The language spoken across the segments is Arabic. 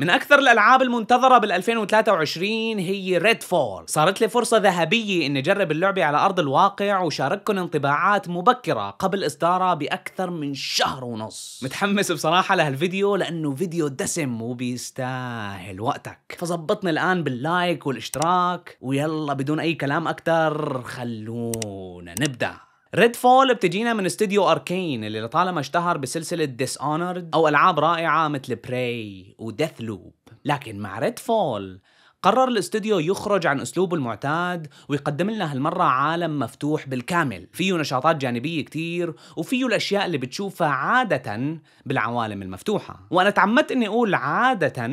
من اكثر الالعاب المنتظره بال 2023 هي ريد فول صارت لي فرصه ذهبيه اني اجرب اللعبه على ارض الواقع وشارككم انطباعات مبكره قبل اصدارها باكثر من شهر ونص متحمس بصراحه لهالفيديو لانه فيديو دسم وبيستاهل وقتك فظبطنا الان باللايك والاشتراك ويلا بدون اي كلام اكثر خلونا نبدأ ريد فول بتجينا من استديو اركين اللي لطالما اشتهر بسلسله ديس اونرد او العاب رائعه مثل براي وديث لوب لكن مع ريد فول قرر الاستوديو يخرج عن اسلوبه المعتاد ويقدم لنا هالمره عالم مفتوح بالكامل فيه نشاطات جانبيه كتير وفيه الاشياء اللي بتشوفها عاده بالعوالم المفتوحه وانا تعمدت اني اقول عاده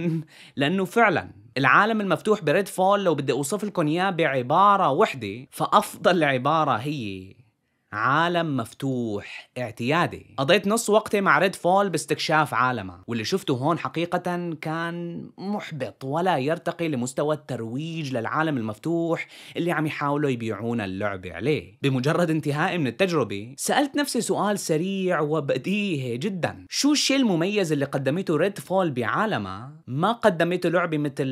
لانه فعلا العالم المفتوح بريد فول لو بدي اوصف لكم اياه بعباره وحده فافضل عباره هي عالم مفتوح اعتيادي قضيت نص وقتي مع ريد فول باستكشاف عالمه واللي شفته هون حقيقة كان محبط ولا يرتقي لمستوى الترويج للعالم المفتوح اللي عم يحاولوا يبيعونا اللعبة عليه بمجرد انتهائي من التجربة سألت نفسي سؤال سريع وبديهي جدا شو الشيء المميز اللي قدمته ريد فول بعالمه ما قدمته لعبة مثل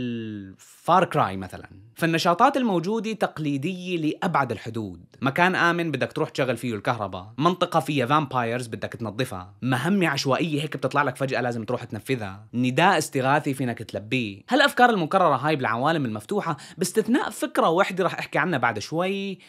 فار كراي مثلا فالنشاطات الموجودة تقليدية لأبعد الحدود مكان آمن بدك تروح تشغل فيه الكهرباء منطقة فيها فامبايرز بدك تنظفها مهمة عشوائية هيك بتطلع لك فجأة لازم تروح تنفذها نداء استغاثي فينك تلبيه هالأفكار المكررة هاي بالعوالم المفتوحة باستثناء فكرة وحدة رح أحكي عنها بعد شوي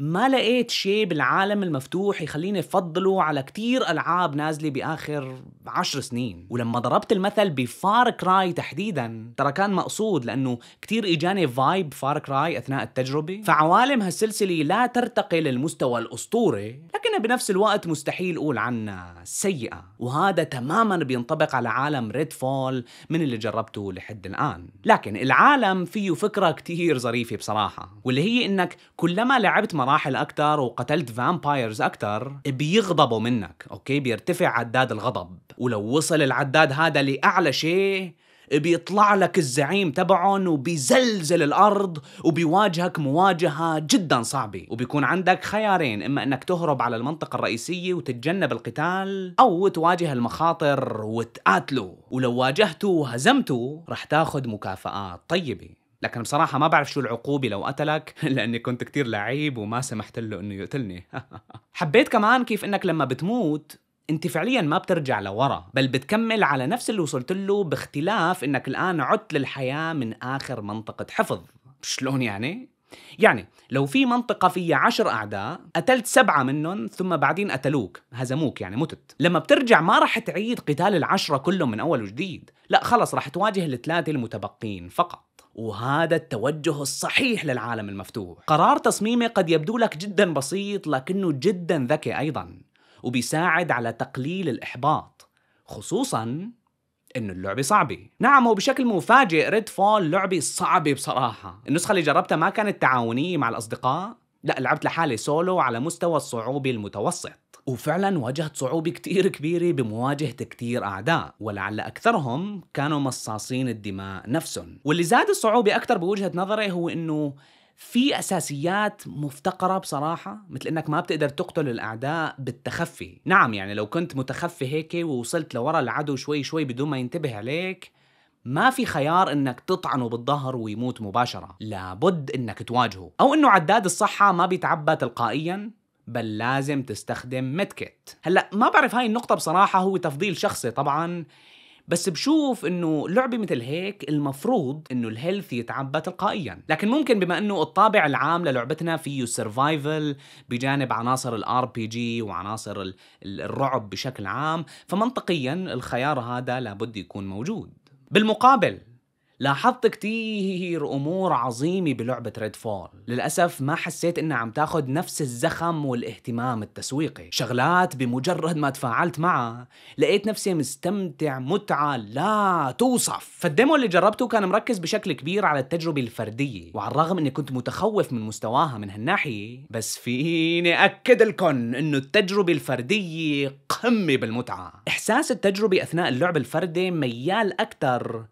ما لقيت شيء بالعالم المفتوح يخليني افضله على كتير العاب نازله باخر عشر سنين ولما ضربت المثل بفار كراي تحديدا ترى كان مقصود لانه كتير اجاني فايب فار كراي اثناء التجربه فعوالم هالسلسله لا ترتقي للمستوى الاسطوري لكنها بنفس الوقت مستحيل اقول عنها سيئه وهذا تماما بينطبق على عالم ريد فول من اللي جربته لحد الان لكن العالم فيه فكره كتير ظريفه بصراحه واللي هي انك كلما لعبت مراحل اكثر وقتلت فامبايرز اكثر بيغضبوا منك اوكي بيرتفع عداد الغضب ولو وصل العداد هذا لاعلى شيء بيطلع لك الزعيم تبعهم وبيزلزل الارض وبيواجهك مواجهه جدا صعبه وبيكون عندك خيارين اما انك تهرب على المنطقه الرئيسيه وتتجنب القتال او تواجه المخاطر وتقاتله ولو واجهته وهزمته رح تاخذ مكافآت طيبه لكن بصراحة ما بعرف شو العقوبة لو قتلك لأني كنت كتير لعيب وما سمحت له إنه يقتلني حبيت كمان كيف إنك لما بتموت انت فعليا ما بترجع لورا بل بتكمل على نفس اللي وصلت له باختلاف انك الان عدت للحياه من اخر منطقه حفظ شلون يعني يعني لو في منطقة فيها عشر أعداء قتلت سبعة منهم ثم بعدين قتلوك هزموك يعني متت لما بترجع ما راح تعيد قتال العشرة كلهم من أول وجديد لا خلص راح تواجه الثلاثة المتبقين فقط وهذا التوجه الصحيح للعالم المفتوح قرار تصميمه قد يبدو لك جدا بسيط لكنه جدا ذكي أيضا وبيساعد على تقليل الإحباط خصوصا انه اللعبه صعبه نعم وبشكل مفاجئ ريد فول لعبه صعبه بصراحه النسخه اللي جربتها ما كانت تعاونيه مع الاصدقاء لا لعبت لحالي سولو على مستوى الصعوبه المتوسط وفعلا واجهت صعوبة كتير كبيرة بمواجهة كتير أعداء ولعل أكثرهم كانوا مصاصين الدماء نفسهم واللي زاد الصعوبة أكثر بوجهة نظري هو أنه في اساسيات مفتقره بصراحه مثل انك ما بتقدر تقتل الاعداء بالتخفي نعم يعني لو كنت متخفي هيك ووصلت لورا العدو شوي شوي بدون ما ينتبه عليك ما في خيار انك تطعنه بالظهر ويموت مباشره لابد انك تواجهه او انه عداد الصحه ما بيتعبى تلقائيا بل لازم تستخدم ميدكت هلا ما بعرف هاي النقطة بصراحة هو تفضيل شخصي طبعا بس بشوف انه لعبه مثل هيك المفروض انه الهيلث يتعبى تلقائيا لكن ممكن بما انه الطابع العام للعبتنا فيه سرفايفل بجانب عناصر الار بي جي وعناصر الرعب بشكل عام فمنطقيا الخيار هذا لابد يكون موجود بالمقابل لاحظت كتير امور عظيمه بلعبه ريد فول للاسف ما حسيت انها عم تاخد نفس الزخم والاهتمام التسويقي شغلات بمجرد ما تفاعلت معها لقيت نفسي مستمتع متعه لا توصف فالديمو اللي جربته كان مركز بشكل كبير على التجربه الفرديه وعلى الرغم اني كنت متخوف من مستواها من هالناحيه بس فيني اكد لكم انه التجربه الفرديه قمه بالمتعه احساس التجربه اثناء اللعب الفردي ميال اكثر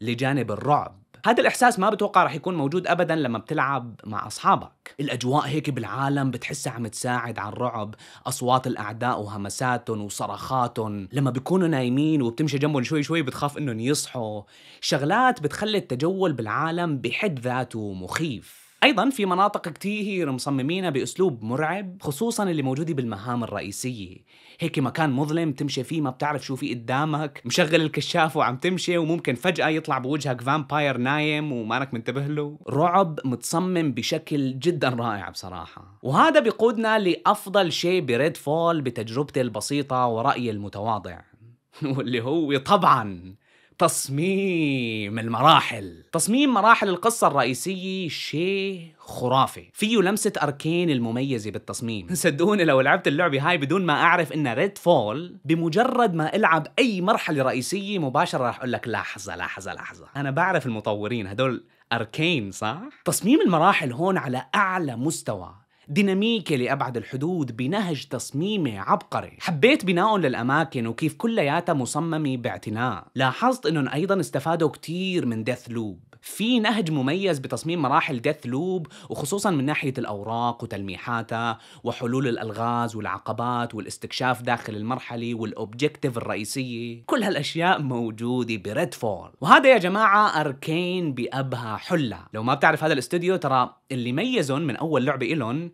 لجانب الرعب هذا الإحساس ما بتوقع رح يكون موجود أبدا لما بتلعب مع أصحابك الأجواء هيك بالعالم بتحسها عم تساعد على الرعب أصوات الأعداء وهمساتهم وصرخاتهم لما بيكونوا نايمين وبتمشي جنبهم شوي شوي بتخاف إنهم يصحوا شغلات بتخلي التجول بالعالم بحد ذاته مخيف ايضا في مناطق كتير مصممينها باسلوب مرعب خصوصا اللي موجوده بالمهام الرئيسيه هيك مكان مظلم تمشي فيه ما بتعرف شو في قدامك مشغل الكشاف وعم تمشي وممكن فجاه يطلع بوجهك فامباير نايم ومانك منتبه له رعب متصمم بشكل جدا رائع بصراحه وهذا بيقودنا لافضل شيء بريد فول بتجربتي البسيطه ورايي المتواضع واللي هو طبعا تصميم المراحل تصميم مراحل القصة الرئيسية شيء خرافي فيه لمسة أركين المميزة بالتصميم صدقوني لو لعبت اللعبة هاي بدون ما أعرف إن ريد فول بمجرد ما ألعب أي مرحلة رئيسية مباشرة راح أقول لك لحظة لحظة لحظة أنا بعرف المطورين هدول أركين صح؟ تصميم المراحل هون على أعلى مستوى ديناميكي لأبعد الحدود بنهج تصميمي عبقري حبيت بنائهم للأماكن وكيف كلياتها مصممة باعتناء لاحظت أنهم أيضا استفادوا كتير من ديث لوب في نهج مميز بتصميم مراحل ديث لوب وخصوصا من ناحية الأوراق وتلميحاتها وحلول الألغاز والعقبات والاستكشاف داخل المرحلة والأوبجكتيف الرئيسية كل هالأشياء موجودة بريد فول وهذا يا جماعة أركين بأبهى حلة لو ما بتعرف هذا الاستوديو ترى اللي ميزهم من أول لعبة إلهم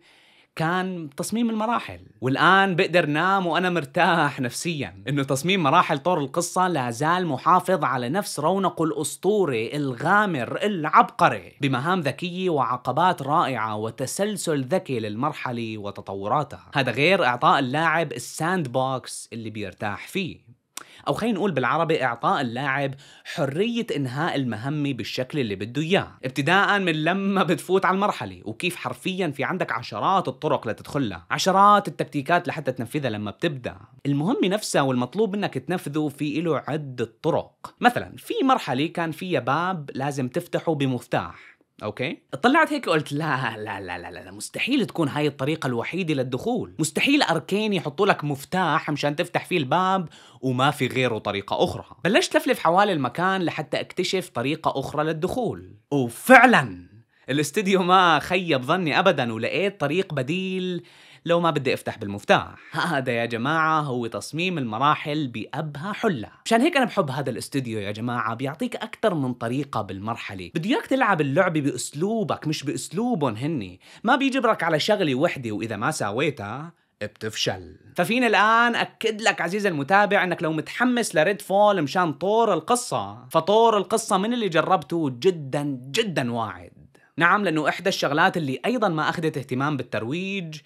كان تصميم المراحل والآن بقدر نام وأنا مرتاح نفسيا إنه تصميم مراحل طور القصة لا زال محافظ على نفس رونقه الأسطوري الغامر العبقري بمهام ذكية وعقبات رائعة وتسلسل ذكي للمرحلة وتطوراتها هذا غير إعطاء اللاعب الساند بوكس اللي بيرتاح فيه او خلينا نقول بالعربي اعطاء اللاعب حريه انهاء المهمه بالشكل اللي بده اياه ابتداء من لما بتفوت على المرحله وكيف حرفيا في عندك عشرات الطرق لتدخلها عشرات التكتيكات لحتى تنفذها لما بتبدا المهمه نفسها والمطلوب منك تنفذه في له عده طرق مثلا في مرحله كان فيها باب لازم تفتحه بمفتاح اوكي طلعت هيك وقلت لا لا لا لا لا مستحيل تكون هاي الطريقه الوحيده للدخول مستحيل اركين يحطوا لك مفتاح مشان تفتح فيه الباب وما في غيره طريقه اخرى بلشت لفلف حوالي المكان لحتى اكتشف طريقه اخرى للدخول وفعلا الاستديو ما خيب ظني ابدا ولقيت طريق بديل لو ما بدي افتح بالمفتاح هذا يا جماعة هو تصميم المراحل بأبهى حلة مشان هيك أنا بحب هذا الاستوديو يا جماعة بيعطيك أكثر من طريقة بالمرحلة بده إياك تلعب اللعبة بأسلوبك مش بأسلوبهم هني ما بيجبرك على شغلة وحدة وإذا ما ساويتها بتفشل ففينا الآن أكد لك عزيزي المتابع أنك لو متحمس لريد فول مشان طور القصة فطور القصة من اللي جربته جدا جدا واعد نعم لأنه إحدى الشغلات اللي أيضا ما أخذت اهتمام بالترويج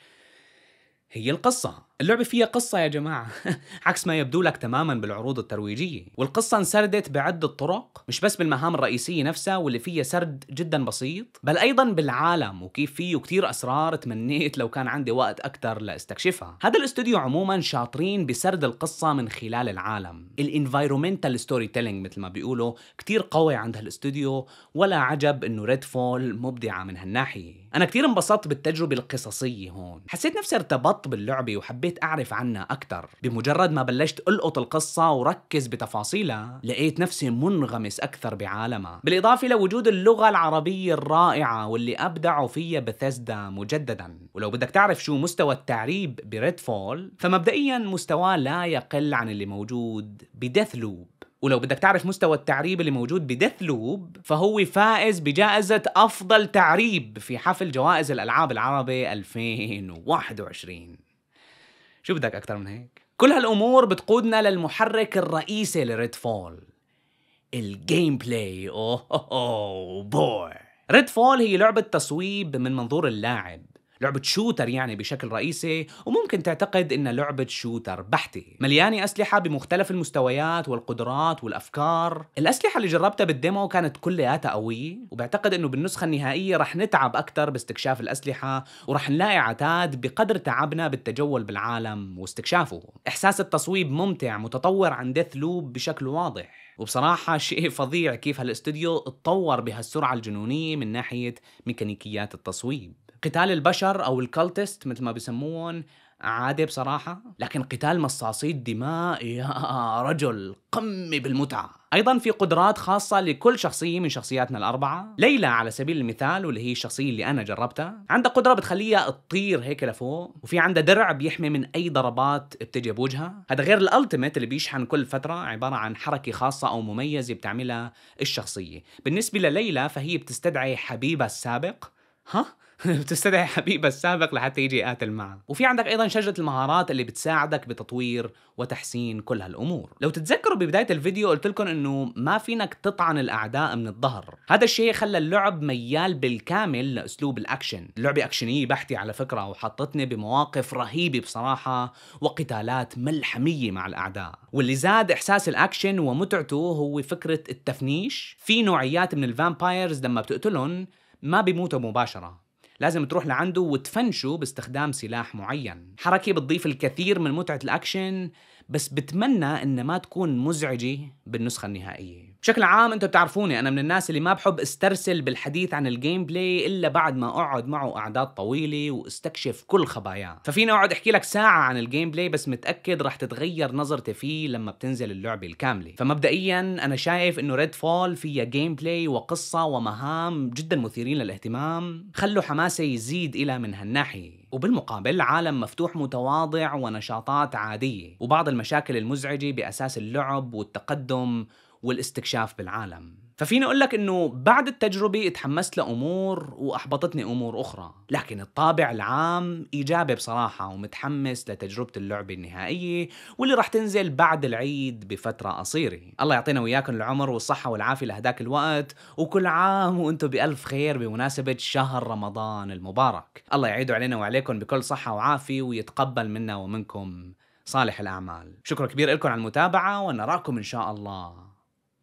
هي القصة اللعبة فيها قصة يا جماعة عكس ما يبدو لك تماما بالعروض الترويجية والقصة انسردت بعدة طرق مش بس بالمهام الرئيسية نفسها واللي فيها سرد جدا بسيط بل أيضا بالعالم وكيف فيه كتير أسرار تمنيت لو كان عندي وقت أكتر لاستكشفها هذا الاستوديو عموما شاطرين بسرد القصة من خلال العالم الانفيرومنتال ستوري تيلينج مثل ما بيقولوا كتير قوي عند هالاستوديو ولا عجب انه ريد فول مبدعة من هالناحية انا كتير انبسطت بالتجربة القصصية هون حسيت نفسي ارتبطت باللعبة وحبيت حبيت أعرف عنها أكثر بمجرد ما بلشت ألقط القصة وركز بتفاصيلها لقيت نفسي منغمس أكثر بعالمها بالإضافة لوجود اللغة العربية الرائعة واللي أبدعوا فيها بثزدا مجددا ولو بدك تعرف شو مستوى التعريب بريد فول فمبدئيا مستواه لا يقل عن اللي موجود بديث لوب ولو بدك تعرف مستوى التعريب اللي موجود بديث لوب فهو فائز بجائزة أفضل تعريب في حفل جوائز الألعاب العربي 2021 شو بدك أكثر من هيك؟ كل هالأمور بتقودنا للمحرك الرئيسي لريد فول الجيم بلاي أوه بوي ريد فول هي لعبة تصويب من منظور اللاعب لعبة شوتر يعني بشكل رئيسي وممكن تعتقد إنها لعبة شوتر بحتة مليانة أسلحة بمختلف المستويات والقدرات والأفكار الأسلحة اللي جربتها بالديمو كانت كلياتها قوية وبعتقد إنه بالنسخة النهائية رح نتعب أكثر باستكشاف الأسلحة ورح نلاقي عتاد بقدر تعبنا بالتجول بالعالم واستكشافه إحساس التصويب ممتع متطور عن ديث لوب بشكل واضح وبصراحة شيء فظيع كيف هالاستوديو اتطور بهالسرعة الجنونية من ناحية ميكانيكيات التصويب قتال البشر او الكالتست مثل ما بيسموهم عادي بصراحة لكن قتال مصاصي الدماء يا رجل قم بالمتعة أيضا في قدرات خاصة لكل شخصية من شخصياتنا الأربعة ليلى على سبيل المثال واللي هي الشخصية اللي أنا جربتها عندها قدرة بتخليها تطير هيك لفوق وفي عندها درع بيحمي من أي ضربات بتجي بوجهها هذا غير الألتيميت اللي بيشحن كل فترة عبارة عن حركة خاصة أو مميزة بتعملها الشخصية بالنسبة لليلى فهي بتستدعي حبيبها السابق ها بتستدعي حبيبها السابق لحتى يجي يقاتل معها وفي عندك ايضا شجره المهارات اللي بتساعدك بتطوير وتحسين كل هالامور لو تتذكروا ببدايه الفيديو قلت لكم انه ما فينك تطعن الاعداء من الظهر هذا الشيء خلى اللعب ميال بالكامل لاسلوب الاكشن اللعبه اكشنيه بحتي على فكره وحطتني بمواقف رهيبه بصراحه وقتالات ملحميه مع الاعداء واللي زاد احساس الاكشن ومتعته هو فكره التفنيش في نوعيات من الفامبايرز لما بتقتلهم ما بيموتوا مباشرة لازم تروح لعنده وتفنشه باستخدام سلاح معين حركة بتضيف الكثير من متعة الأكشن بس بتمنى إن ما تكون مزعجة بالنسخة النهائية بشكل عام انتم بتعرفوني انا من الناس اللي ما بحب استرسل بالحديث عن الجيم بلاي الا بعد ما اقعد معه اعداد طويله واستكشف كل خباياه ففيني اقعد احكي لك ساعه عن الجيم بلاي بس متاكد رح تتغير نظرتي فيه لما بتنزل اللعبه الكامله فمبدئيا انا شايف انه ريد فول فيها جيم بلاي وقصه ومهام جدا مثيرين للاهتمام خلوا حماسه يزيد الى من هالناحيه وبالمقابل عالم مفتوح متواضع ونشاطات عاديه وبعض المشاكل المزعجه باساس اللعب والتقدم والاستكشاف بالعالم ففيني أقول لك أنه بعد التجربة تحمست لأمور وأحبطتني أمور أخرى لكن الطابع العام إيجابي بصراحة ومتحمس لتجربة اللعبة النهائية واللي راح تنزل بعد العيد بفترة قصيرة الله يعطينا وياكم العمر والصحة والعافية لهداك الوقت وكل عام وأنتم بألف خير بمناسبة شهر رمضان المبارك الله يعيده علينا وعليكم بكل صحة وعافية ويتقبل منا ومنكم صالح الأعمال شكرا كبير لكم على المتابعة ونراكم إن شاء الله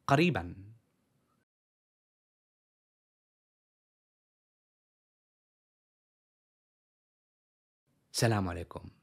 قريبا سلام عليكم